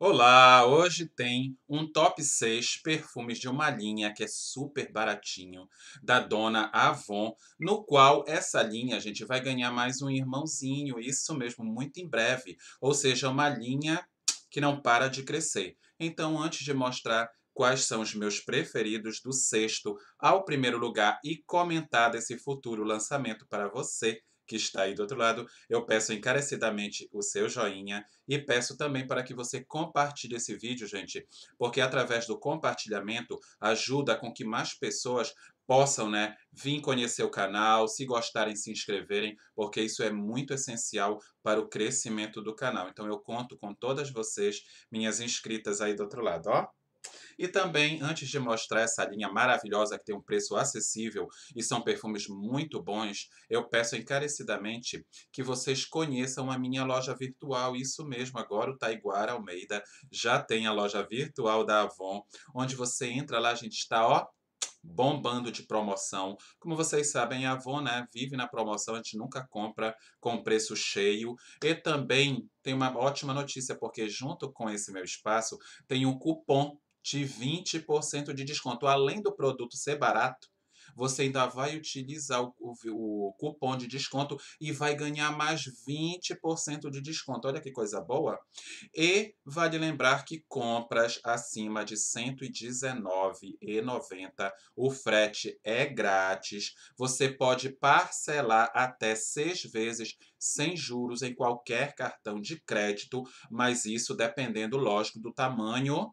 Olá, hoje tem um top 6 perfumes de uma linha que é super baratinho, da dona Avon, no qual essa linha a gente vai ganhar mais um irmãozinho, isso mesmo, muito em breve. Ou seja, uma linha que não para de crescer. Então, antes de mostrar quais são os meus preferidos do sexto ao primeiro lugar e comentar desse futuro lançamento para você, que está aí do outro lado, eu peço encarecidamente o seu joinha e peço também para que você compartilhe esse vídeo, gente, porque através do compartilhamento ajuda com que mais pessoas possam, né, vir conhecer o canal, se gostarem, se inscreverem, porque isso é muito essencial para o crescimento do canal. Então eu conto com todas vocês, minhas inscritas aí do outro lado, ó. E também, antes de mostrar essa linha maravilhosa que tem um preço acessível e são perfumes muito bons, eu peço encarecidamente que vocês conheçam a minha loja virtual. Isso mesmo, agora o Taiguara Almeida já tem a loja virtual da Avon, onde você entra lá, a gente está, ó, bombando de promoção. Como vocês sabem, a Avon né, vive na promoção, a gente nunca compra com preço cheio. E também tem uma ótima notícia, porque junto com esse meu espaço tem um cupom de 20% de desconto. Além do produto ser barato, você ainda vai utilizar o, o, o cupom de desconto e vai ganhar mais 20% de desconto. Olha que coisa boa! E vale lembrar que compras acima de R$ 119,90 o frete é grátis. Você pode parcelar até seis vezes sem juros em qualquer cartão de crédito, mas isso dependendo, lógico, do tamanho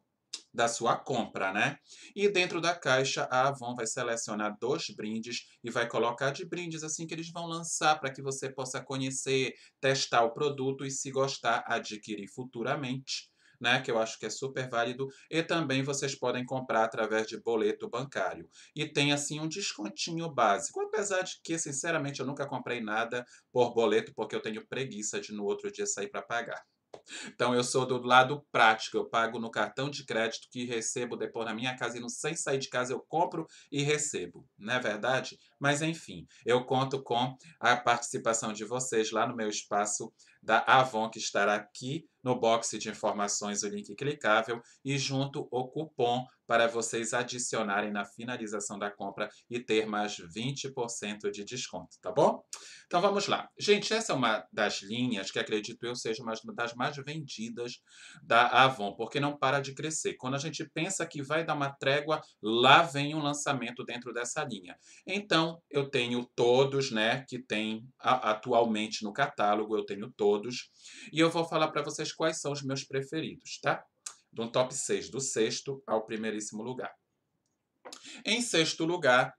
da sua compra, né? E dentro da caixa, a Avon vai selecionar dois brindes e vai colocar de brindes assim que eles vão lançar para que você possa conhecer, testar o produto e se gostar, adquirir futuramente. Né, que eu acho que é super válido, e também vocês podem comprar através de boleto bancário. E tem assim um descontinho básico, apesar de que, sinceramente, eu nunca comprei nada por boleto porque eu tenho preguiça de no outro dia sair para pagar. Então eu sou do lado prático, eu pago no cartão de crédito que recebo depois na minha casa e não sei sair de casa, eu compro e recebo, não é verdade? Mas enfim, eu conto com a participação de vocês lá no meu espaço da Avon, que estará aqui no box de informações, o link clicável, e junto o cupom para vocês adicionarem na finalização da compra e ter mais 20% de desconto, tá bom? Então vamos lá. Gente, essa é uma das linhas que acredito eu seja uma das mais vendidas da Avon, porque não para de crescer. Quando a gente pensa que vai dar uma trégua, lá vem um lançamento dentro dessa linha. Então, eu tenho todos, né, que tem atualmente no catálogo, eu tenho todos todos e eu vou falar para vocês quais são os meus preferidos, tá? Do top 6, do sexto ao primeiríssimo lugar. Em sexto lugar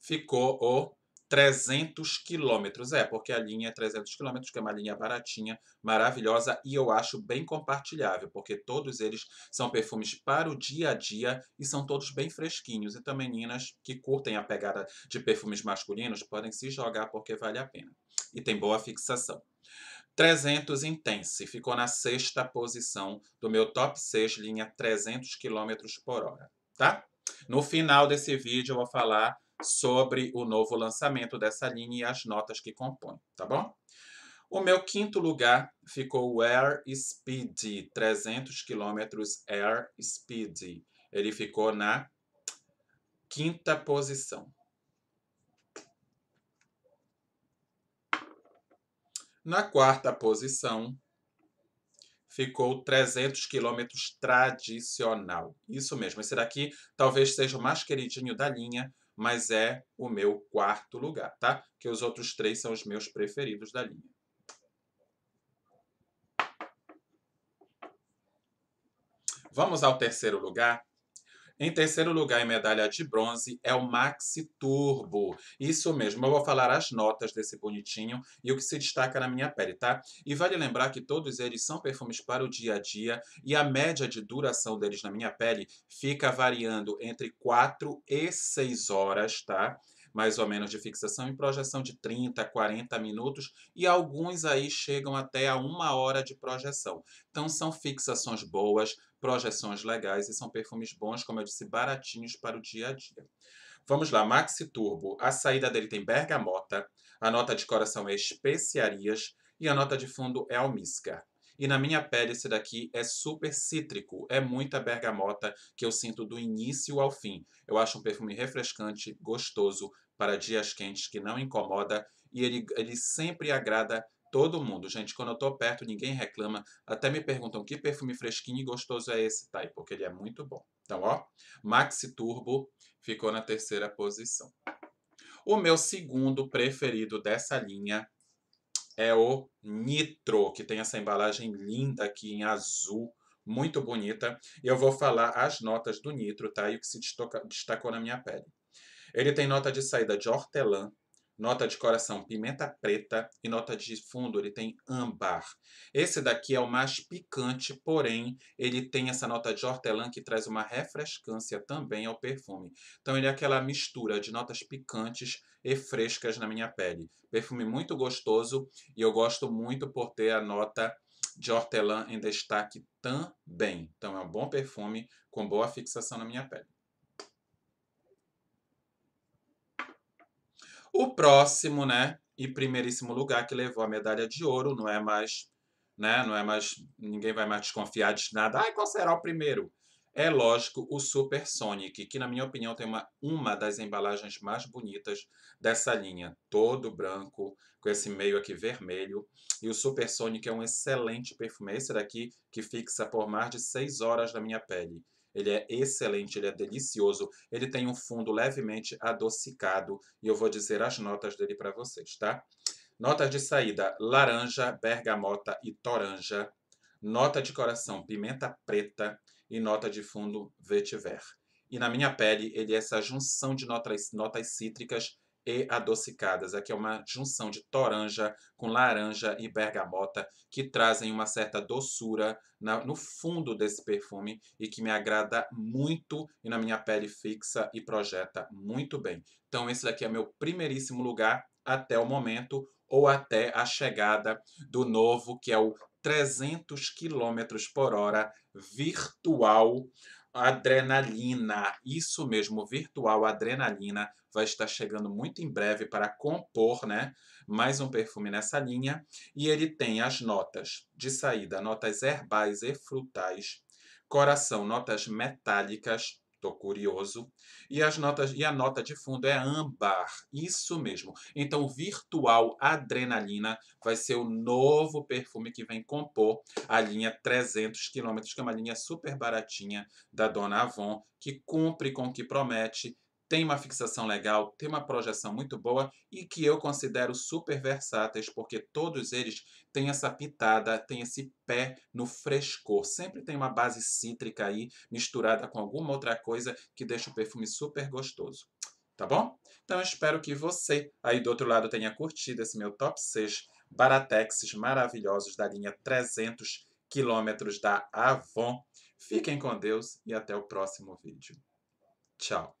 ficou o 300 quilômetros. É, porque a linha é 300 quilômetros, que é uma linha baratinha, maravilhosa e eu acho bem compartilhável, porque todos eles são perfumes para o dia a dia e são todos bem fresquinhos. Então, meninas que curtem a pegada de perfumes masculinos podem se jogar porque vale a pena. E tem boa fixação. 300 Intense ficou na sexta posição do meu top 6, linha 300 km por hora, tá? No final desse vídeo eu vou falar sobre o novo lançamento dessa linha e as notas que compõem, tá bom? O meu quinto lugar ficou o Air Speed, 300 km Air Speed. Ele ficou na quinta posição. Na quarta posição ficou 300 km tradicional. Isso mesmo, esse daqui talvez seja o mais queridinho da linha, mas é o meu quarto lugar, tá? Que os outros três são os meus preferidos da linha. Vamos ao terceiro lugar, em terceiro lugar, em medalha de bronze, é o Maxi Turbo. Isso mesmo, eu vou falar as notas desse bonitinho e o que se destaca na minha pele, tá? E vale lembrar que todos eles são perfumes para o dia a dia e a média de duração deles na minha pele fica variando entre 4 e 6 horas, tá? mais ou menos de fixação em projeção de 30, 40 minutos e alguns aí chegam até a uma hora de projeção. Então são fixações boas, projeções legais e são perfumes bons, como eu disse, baratinhos para o dia a dia. Vamos lá, Maxi Turbo. A saída dele tem bergamota, a nota de coração é especiarias e a nota de fundo é almíscar. E na minha pele esse daqui é super cítrico, é muita bergamota que eu sinto do início ao fim. Eu acho um perfume refrescante, gostoso, para dias quentes que não incomoda e ele, ele sempre agrada todo mundo. Gente, quando eu tô perto, ninguém reclama. Até me perguntam que perfume fresquinho e gostoso é esse, tá porque ele é muito bom. Então, ó, Maxi Turbo ficou na terceira posição. O meu segundo preferido dessa linha é o Nitro, que tem essa embalagem linda aqui em azul, muito bonita. Eu vou falar as notas do Nitro, tá? E o que se destacou na minha pele. Ele tem nota de saída de hortelã, nota de coração pimenta preta e nota de fundo ele tem âmbar. Esse daqui é o mais picante, porém ele tem essa nota de hortelã que traz uma refrescância também ao perfume. Então ele é aquela mistura de notas picantes e frescas na minha pele. Perfume muito gostoso e eu gosto muito por ter a nota de hortelã em destaque também. Então é um bom perfume com boa fixação na minha pele. O próximo, né, e primeiríssimo lugar que levou a medalha de ouro, não é mais, né, não é mais, ninguém vai mais desconfiar de nada. Ai, qual será o primeiro? É lógico, o Super Sonic, que na minha opinião tem uma, uma das embalagens mais bonitas dessa linha, todo branco, com esse meio aqui vermelho. E o Super Sonic é um excelente perfume, é esse daqui que fixa por mais de 6 horas na minha pele. Ele é excelente, ele é delicioso. Ele tem um fundo levemente adocicado e eu vou dizer as notas dele para vocês, tá? Notas de saída: laranja, bergamota e toranja. Nota de coração: pimenta preta e nota de fundo: vetiver. E na minha pele, ele é essa junção de notas, notas cítricas e adocicadas. Aqui é uma junção de toranja com laranja e bergamota que trazem uma certa doçura na, no fundo desse perfume e que me agrada muito e na minha pele fixa e projeta muito bem. Então esse daqui é meu primeiríssimo lugar até o momento ou até a chegada do novo, que é o 300 km por hora virtual Adrenalina, isso mesmo, virtual Adrenalina vai estar chegando muito em breve para compor, né? Mais um perfume nessa linha e ele tem as notas de saída, notas herbais e frutais, coração, notas metálicas, Tô curioso. E as notas e a nota de fundo é âmbar. Isso mesmo. Então, virtual adrenalina vai ser o novo perfume que vem compor a linha 300 km, que é uma linha super baratinha da Dona Avon, que cumpre com o que promete tem uma fixação legal, tem uma projeção muito boa e que eu considero super versáteis, porque todos eles têm essa pitada, têm esse pé no frescor. Sempre tem uma base cítrica aí misturada com alguma outra coisa que deixa o perfume super gostoso. Tá bom? Então eu espero que você aí do outro lado tenha curtido esse meu top 6 Baratexes maravilhosos da linha 300 quilômetros da Avon. Fiquem com Deus e até o próximo vídeo. Tchau!